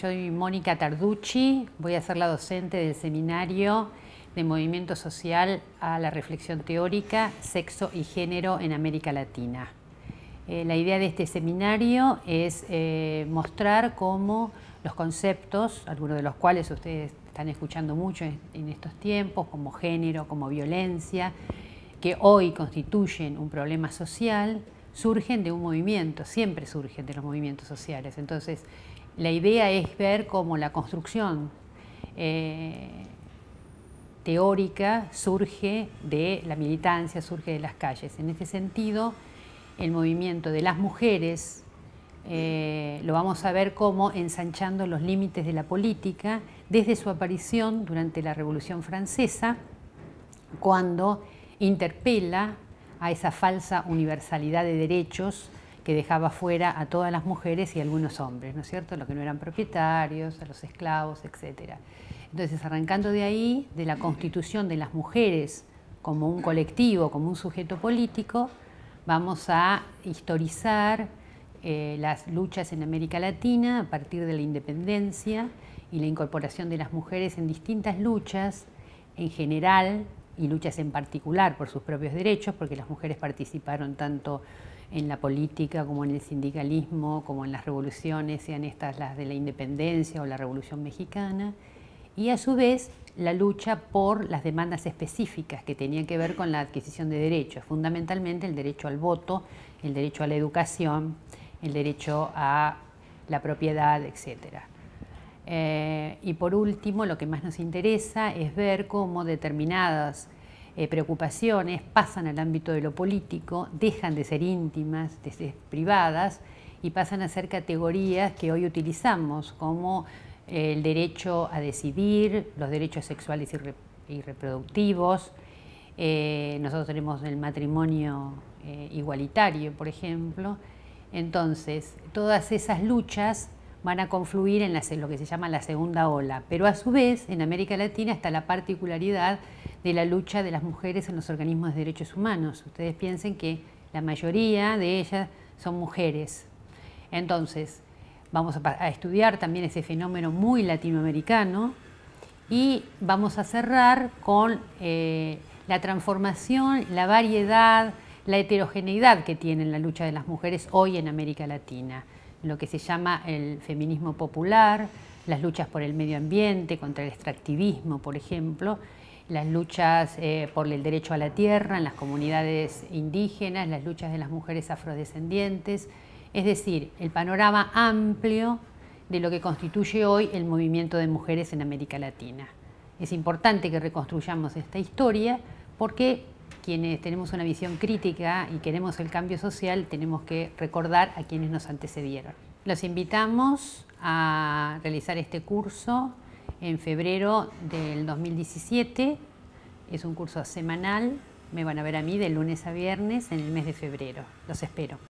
Soy Mónica Tarducci, voy a ser la docente del seminario de Movimiento Social a la Reflexión Teórica, Sexo y Género en América Latina. Eh, la idea de este seminario es eh, mostrar cómo los conceptos, algunos de los cuales ustedes están escuchando mucho en, en estos tiempos, como género, como violencia, que hoy constituyen un problema social, surgen de un movimiento, siempre surgen de los movimientos sociales. Entonces, la idea es ver cómo la construcción eh, teórica surge de la militancia, surge de las calles. En este sentido, el movimiento de las mujeres eh, lo vamos a ver como ensanchando los límites de la política desde su aparición durante la Revolución Francesa, cuando interpela a esa falsa universalidad de derechos que dejaba fuera a todas las mujeres y algunos hombres, ¿no es cierto? Los que no eran propietarios, a los esclavos, etc. Entonces, arrancando de ahí, de la constitución de las mujeres como un colectivo, como un sujeto político, vamos a historizar eh, las luchas en América Latina a partir de la independencia y la incorporación de las mujeres en distintas luchas, en general, y luchas en particular por sus propios derechos, porque las mujeres participaron tanto en la política, como en el sindicalismo, como en las revoluciones, sean estas las de la independencia o la revolución mexicana, y a su vez la lucha por las demandas específicas que tenían que ver con la adquisición de derechos, fundamentalmente el derecho al voto, el derecho a la educación, el derecho a la propiedad, etc. Eh, y por último, lo que más nos interesa es ver cómo determinadas eh, preocupaciones pasan al ámbito de lo político, dejan de ser íntimas, de ser privadas y pasan a ser categorías que hoy utilizamos como eh, el derecho a decidir, los derechos sexuales y, reproductivos. Eh, nosotros tenemos el matrimonio igualitario, por ejemplo. Entonces, todas esas luchas van a confluir en lo que se llama la segunda ola. Pero a su vez, en América Latina está la particularidad de la lucha de las mujeres en los organismos de derechos humanos. Ustedes piensen que la mayoría de ellas son mujeres. Entonces, vamos a, estudiar también ese fenómeno muy latinoamericano y vamos a cerrar con eh, la transformación, la variedad, la heterogeneidad que tiene la lucha de las mujeres hoy en América Latina, lo que se llama el feminismo popular, las luchas por el medio ambiente, contra el extractivismo, por ejemplo, las luchas eh, por el derecho a la tierra en las comunidades indígenas, las luchas de las mujeres afrodescendientes, es decir, el panorama amplio de lo que constituye hoy el movimiento de mujeres en América Latina. Es importante que reconstruyamos esta historia porque quienes tenemos una visión crítica y queremos el cambio social tenemos que recordar a quienes nos antecedieron. Los invitamos a realizar este curso en febrero del 2017. Es un curso semanal. Me van a ver a mí de lunes a viernes en el mes de febrero. Los espero.